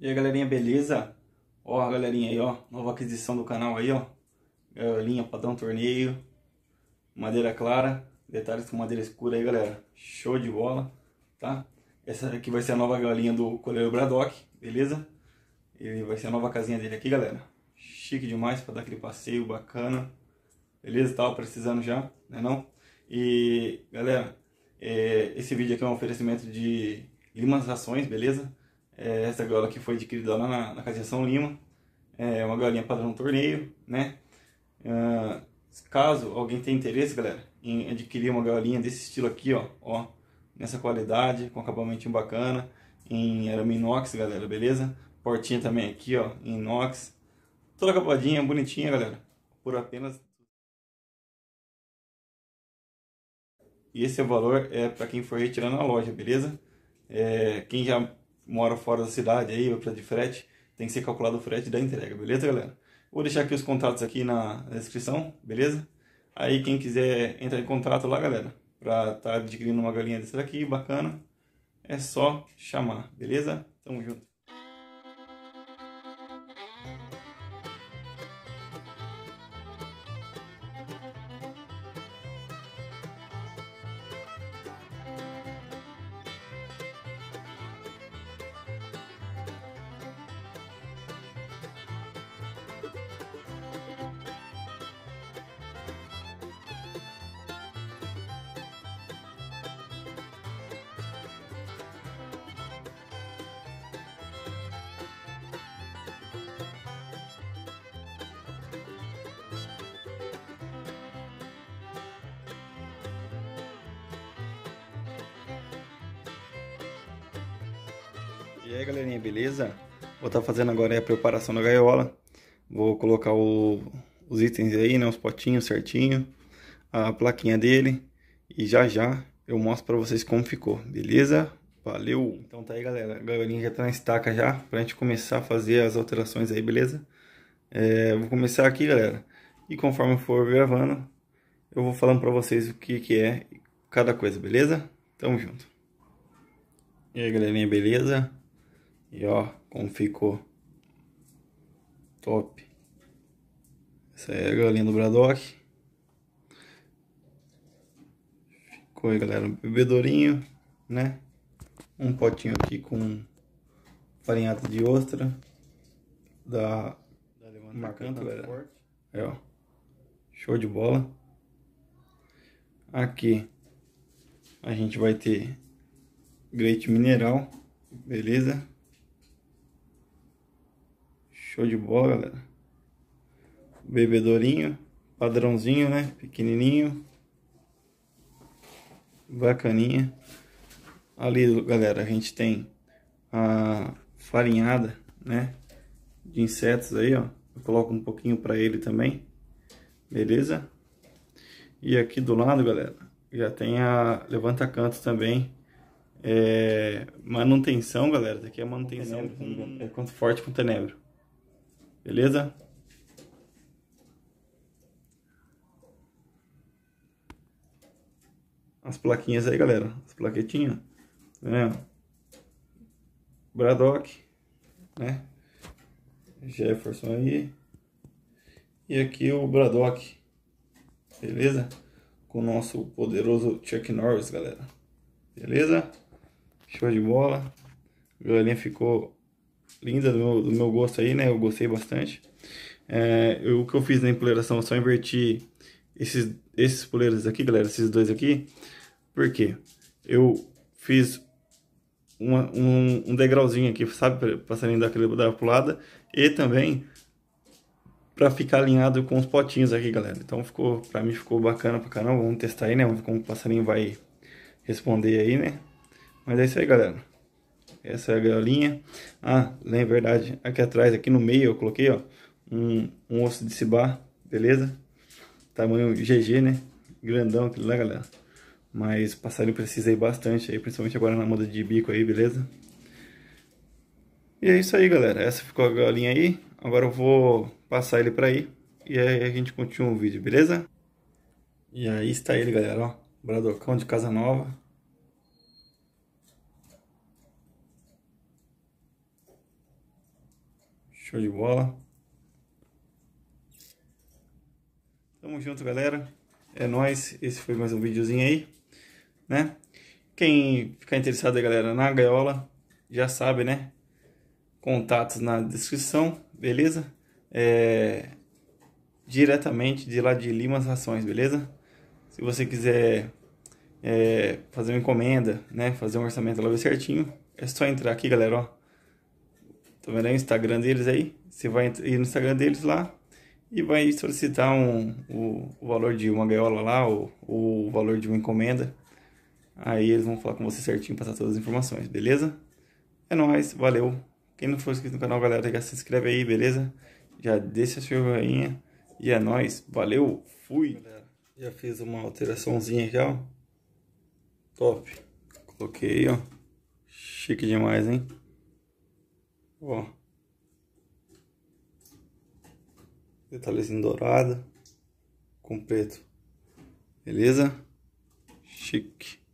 E aí galerinha, beleza? Ó a galerinha aí, ó, nova aquisição do canal aí, ó Gaiolinha, padrão torneio Madeira clara, detalhes com madeira escura aí galera Show de bola, tá? Essa aqui vai ser a nova galinha do coleiro Braddock, beleza? E vai ser a nova casinha dele aqui galera Chique demais pra dar aquele passeio bacana Beleza? Tava precisando já, né não? E galera, é, esse vídeo aqui é um oferecimento de Limas Rações, beleza? É, essa galinha que foi adquirida lá na, na Casa São Lima. É uma galinha padrão torneio, né? Uh, caso alguém tenha interesse, galera, em adquirir uma galinha desse estilo aqui, ó, ó, nessa qualidade, com acabamento bacana, em arame inox, galera, beleza? Portinha também aqui, ó, em inox. Toda acabadinha, bonitinha, galera. Por apenas E esse é valor é para quem for retirar na loja, beleza? É, quem já mora fora da cidade aí, vai precisar de frete, tem que ser calculado o frete da entrega, beleza, galera? Vou deixar aqui os contatos aqui na descrição, beleza? Aí quem quiser entrar em contato lá, galera, pra estar tá adquirindo uma galinha dessa daqui, bacana, é só chamar, beleza? Tamo junto. E aí galerinha, beleza? Vou estar tá fazendo agora a preparação da gaiola. Vou colocar o, os itens aí, né? Os potinhos certinho. A plaquinha dele. E já já eu mostro pra vocês como ficou, beleza? Valeu! Então tá aí galera, a gaiolinha já tá na estaca já. Pra gente começar a fazer as alterações aí, beleza? É, vou começar aqui galera. E conforme eu for gravando, eu vou falando pra vocês o que que é cada coisa, beleza? Tamo junto! E aí galerinha, beleza? E ó, como ficou. Top. Essa é a galinha do Bradock. Ficou aí, galera, um bebedorinho, né? Um potinho aqui com farinhata de ostra. Da, da Marcanta, galera. Forte. É, ó. Show de bola. Aqui a gente vai ter Great mineral, beleza? Show de bola, galera. Bebedorinho, padrãozinho, né? Pequenininho. Bacaninha. Ali, galera, a gente tem a farinhada, né? De insetos aí, ó. Eu coloco um pouquinho para ele também. Beleza? E aqui do lado, galera, já tem a levanta-canto também. É... Manutenção, galera. Isso aqui é manutenção com... É quanto forte com tenebro. Beleza? As plaquinhas aí, galera. As plaquetinhas. Tá né? vendo? Braddock, né? Jefferson aí. E aqui o Braddock. Beleza? Com o nosso poderoso Chuck Norris, galera. Beleza? Show de bola. A galinha ficou linda do, do meu gosto aí, né? Eu gostei bastante. É, eu, o que eu fiz na empoleração, só inverti esses, esses poleiros aqui, galera, esses dois aqui. Por quê? Eu fiz uma, um, um, degrauzinho aqui, sabe? Passarinho daquele da pulada. E também para ficar alinhado com os potinhos aqui, galera. Então ficou, pra mim ficou bacana pra caramba. Vamos testar aí, né? Vamos ver como o passarinho vai responder aí, né? Mas é isso aí, galera. Essa é a gaiolinha. Ah, na verdade, aqui atrás, aqui no meio, eu coloquei, ó, um, um osso de cibá, beleza? Tamanho GG, né? Grandão aquilo lá, né, galera. Mas passarinho precisa ir bastante aí, principalmente agora na moda de bico aí, beleza? E é isso aí, galera. Essa ficou a galinha aí. Agora eu vou passar ele pra aí. E aí a gente continua o vídeo, beleza? E aí está ele, galera, ó. Bradocão de casa nova. Show de bola. Tamo junto, galera. É nóis. Esse foi mais um videozinho aí, né? Quem ficar interessado aí, galera, na gaiola, já sabe, né? Contatos na descrição, beleza? É... Diretamente de lá de Limas Rações, beleza? Se você quiser é... fazer uma encomenda, né? Fazer um orçamento lá certinho, é só entrar aqui, galera, ó Tô tá vendo aí o Instagram deles aí? Você vai ir no Instagram deles lá e vai solicitar um, o, o valor de uma gaiola lá, ou, ou o valor de uma encomenda. Aí eles vão falar com você certinho, passar todas as informações, beleza? É nóis, valeu. Quem não for inscrito no canal, galera, já se inscreve aí, beleza? Já deixa a sua joinha. E é nóis, valeu, fui. Já fiz uma alteraçãozinha aqui, ó. Top. Coloquei, ó. Chique demais, hein? Ó. Detalhezinho dourado com preto. Beleza? Chique.